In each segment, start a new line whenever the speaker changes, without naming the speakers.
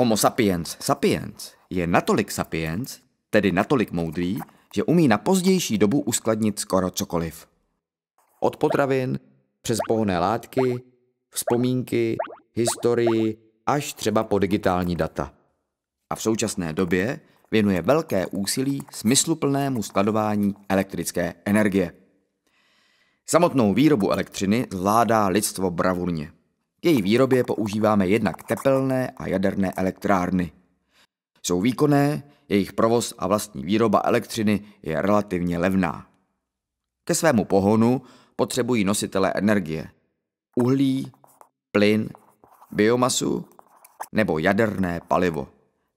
Homo sapiens sapiens je natolik sapiens, tedy natolik moudrý, že umí na pozdější dobu uskladnit skoro cokoliv. Od potravin, přes pohonné látky, vzpomínky, historii, až třeba po digitální data. A v současné době věnuje velké úsilí smysluplnému skladování elektrické energie. Samotnou výrobu elektřiny zvládá lidstvo bravurně. K její výrobě používáme jednak tepelné a jaderné elektrárny. Jsou výkonné, jejich provoz a vlastní výroba elektřiny je relativně levná. Ke svému pohonu potřebují nositele energie. Uhlí, plyn, biomasu nebo jaderné palivo.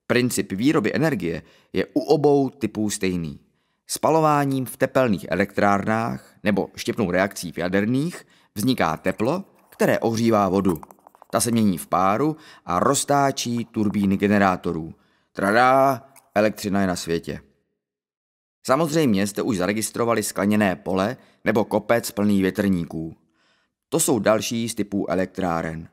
Princip výroby energie je u obou typů stejný. Spalováním v tepelných elektrárnách nebo štěpnou reakcí v jaderných vzniká teplo, které ohřívá vodu. Ta se mění v páru a roztáčí turbíny generátorů. Tradá, elektřina je na světě. Samozřejmě jste už zaregistrovali skleněné pole nebo kopec plný větrníků. To jsou další z typů elektráren.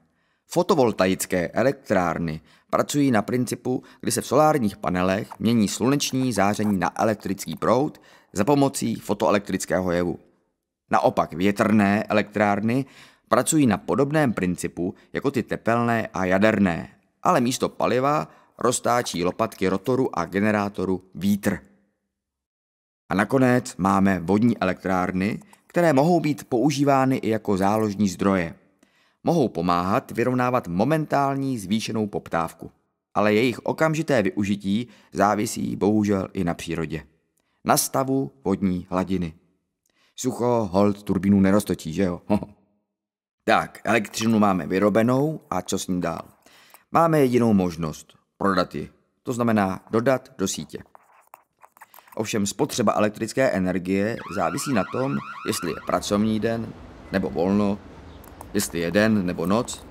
Fotovoltaické elektrárny pracují na principu, kdy se v solárních panelech mění sluneční záření na elektrický proud za pomocí fotoelektrického jevu. Naopak větrné elektrárny pracují na podobném principu jako ty tepelné a jaderné, ale místo paliva roztáčí lopatky rotoru a generátoru vítr. A nakonec máme vodní elektrárny, které mohou být používány i jako záložní zdroje. Mohou pomáhat vyrovnávat momentální zvýšenou poptávku, ale jejich okamžité využití závisí bohužel i na přírodě. Na stavu vodní hladiny. Sucho hold turbínu neroztočí, že jo? Tak, elektřinu máme vyrobenou a co s ní dál? Máme jedinou možnost prodat ji. To znamená dodat do sítě. Ovšem spotřeba elektrické energie závisí na tom, jestli je pracovní den nebo volno, jestli je den nebo noc,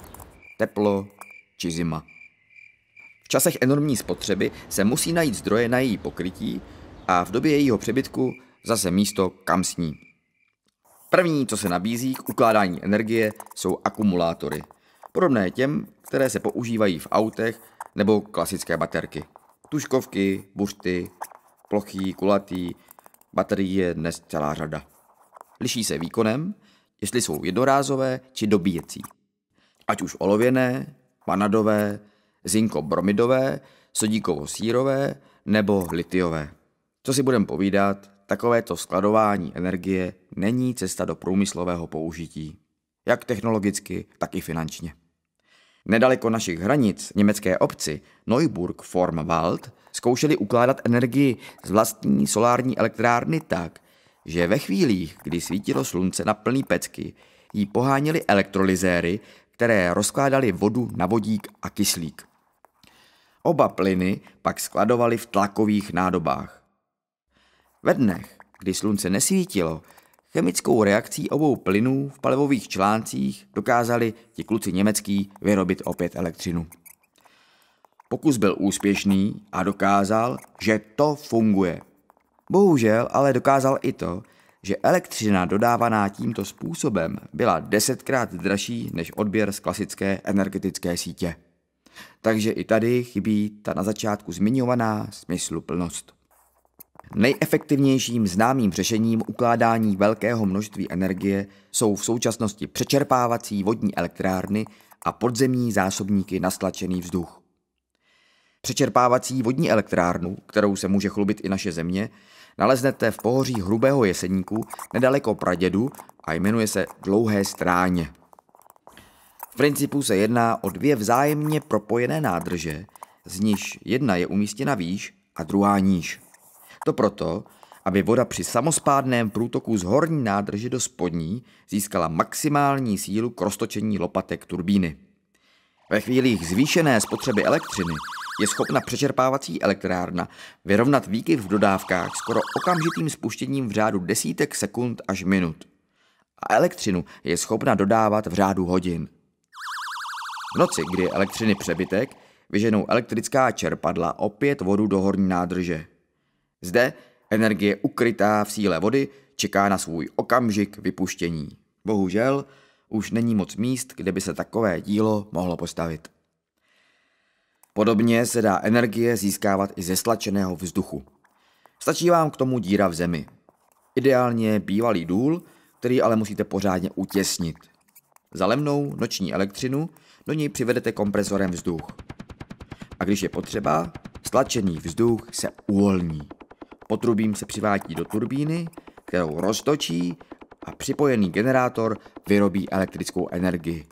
teplo či zima. V časech enormní spotřeby se musí najít zdroje na její pokrytí a v době jejího přebytku zase místo, kam sní. První, co se nabízí k ukládání energie, jsou akumulátory. Podobné těm, které se používají v autech nebo klasické baterky. Tuškovky, buřty, plochý, kulatý, baterií je dnes celá řada. Liší se výkonem, jestli jsou jednorázové či dobíjecí. Ať už olověné, vanadové, bromidové sodíkovo-sírové nebo litiové. Co si budem povídat, takovéto skladování energie není cesta do průmyslového použití, jak technologicky, tak i finančně. Nedaleko našich hranic německé obci Neuburg Wald zkoušeli ukládat energii z vlastní solární elektrárny tak, že ve chvílích, kdy svítilo slunce na plný pecky, jí poháněly elektrolyzéry, které rozkládaly vodu na vodík a kyslík. Oba plyny pak skladovali v tlakových nádobách. Ve dnech, kdy slunce nesvítilo, chemickou reakcí obou plynů v palivových článcích dokázali ti kluci německý vyrobit opět elektřinu. Pokus byl úspěšný a dokázal, že to funguje. Bohužel ale dokázal i to, že elektřina dodávaná tímto způsobem byla desetkrát dražší než odběr z klasické energetické sítě. Takže i tady chybí ta na začátku zmiňovaná smysluplnost. Nejefektivnějším známým řešením ukládání velkého množství energie jsou v současnosti přečerpávací vodní elektrárny a podzemní zásobníky na stlačený vzduch. Přečerpávací vodní elektrárnu, kterou se může chlubit i naše země, naleznete v pohoří Hrubého jeseníku nedaleko Pradědu a jmenuje se Dlouhé stráně. V principu se jedná o dvě vzájemně propojené nádrže, z níž jedna je umístěna výš a druhá níž. To proto, aby voda při samospádném průtoku z horní nádrže do spodní získala maximální sílu k roztočení lopatek turbíny. Ve chvílích zvýšené spotřeby elektřiny je schopna přečerpávací elektrárna vyrovnat výkyv v dodávkách skoro okamžitým spuštěním v řádu desítek sekund až minut. A elektřinu je schopna dodávat v řádu hodin. V noci, kdy je elektřiny přebytek, vyženou elektrická čerpadla opět vodu do horní nádrže – zde energie ukrytá v síle vody čeká na svůj okamžik vypuštění. Bohužel, už není moc míst, kde by se takové dílo mohlo postavit. Podobně se dá energie získávat i ze stlačeného vzduchu. Stačí vám k tomu díra v zemi. Ideálně bývalý důl, který ale musíte pořádně utěsnit. Za lemnou noční elektřinu do něj přivedete kompresorem vzduch. A když je potřeba, stlačený vzduch se uvolní potrubím se přivádí do turbíny, kterou roztočí a připojený generátor vyrobí elektrickou energii.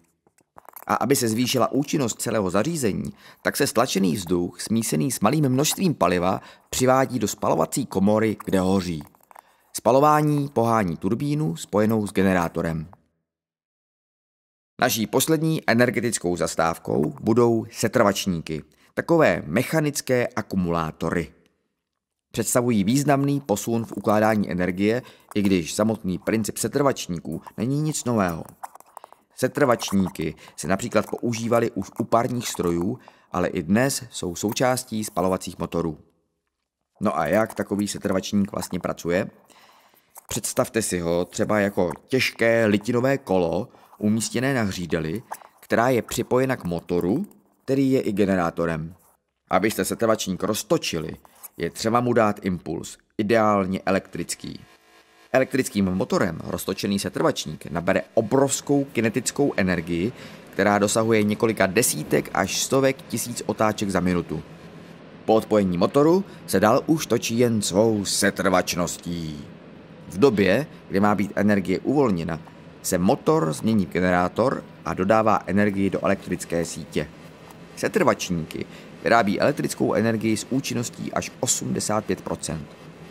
A aby se zvýšila účinnost celého zařízení, tak se stlačený vzduch smísený s malým množstvím paliva přivádí do spalovací komory, kde hoří. Spalování pohání turbínu spojenou s generátorem. Naší poslední energetickou zastávkou budou setrvačníky, takové mechanické akumulátory. Představují významný posun v ukládání energie, i když samotný princip setrvačníků není nic nového. Setrvačníky se například používaly už u parních strojů, ale i dnes jsou součástí spalovacích motorů. No a jak takový setrvačník vlastně pracuje? Představte si ho třeba jako těžké litinové kolo umístěné na hřídeli, která je připojena k motoru, který je i generátorem. Abyste setrvačník roztočili, je třeba mu dát impuls, ideálně elektrický. Elektrickým motorem roztočený setrvačník nabere obrovskou kinetickou energii, která dosahuje několika desítek až stovek tisíc otáček za minutu. Po odpojení motoru se dál už točí jen svou setrvačností. V době, kdy má být energie uvolněna, se motor změní generátor a dodává energii do elektrické sítě. Setrvačníky vyrábí elektrickou energii s účinností až 85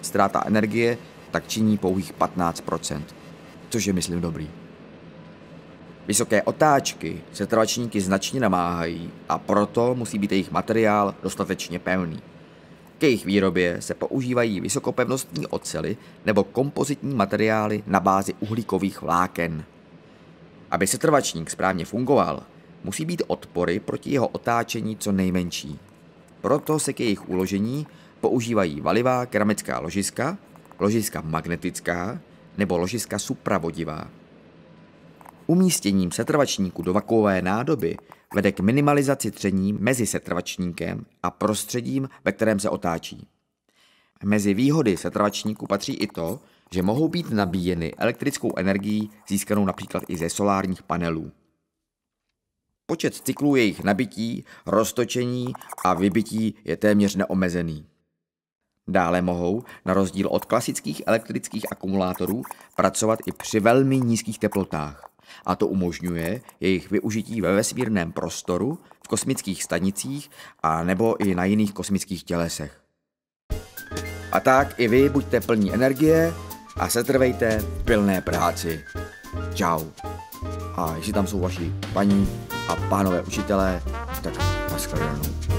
Ztráta energie tak činí pouhých 15 což je, myslím, dobrý. Vysoké otáčky se trvačníky značně namáhají a proto musí být jejich materiál dostatečně pevný. K jejich výrobě se používají vysokopevnostní ocely nebo kompozitní materiály na bázi uhlíkových vláken. Aby setrvačník správně fungoval, musí být odpory proti jeho otáčení co nejmenší. Proto se k jejich uložení používají valivá keramická ložiska, ložiska magnetická nebo ložiska supravodivá. Umístěním setrvačníku do vakuové nádoby vede k minimalizaci tření mezi setrvačníkem a prostředím, ve kterém se otáčí. Mezi výhody setrvačníku patří i to, že mohou být nabíjeny elektrickou energií získanou například i ze solárních panelů. Počet cyklů jejich nabití, roztočení a vybití je téměř neomezený. Dále mohou, na rozdíl od klasických elektrických akumulátorů, pracovat i při velmi nízkých teplotách. A to umožňuje jejich využití ve vesmírném prostoru, v kosmických stanicích a nebo i na jiných kosmických tělesech. A tak i vy buďte plní energie a setrvejte v pilné práci. Ciao. A jestli tam jsou vaši paní a pánové učitelé, tak nashledanou.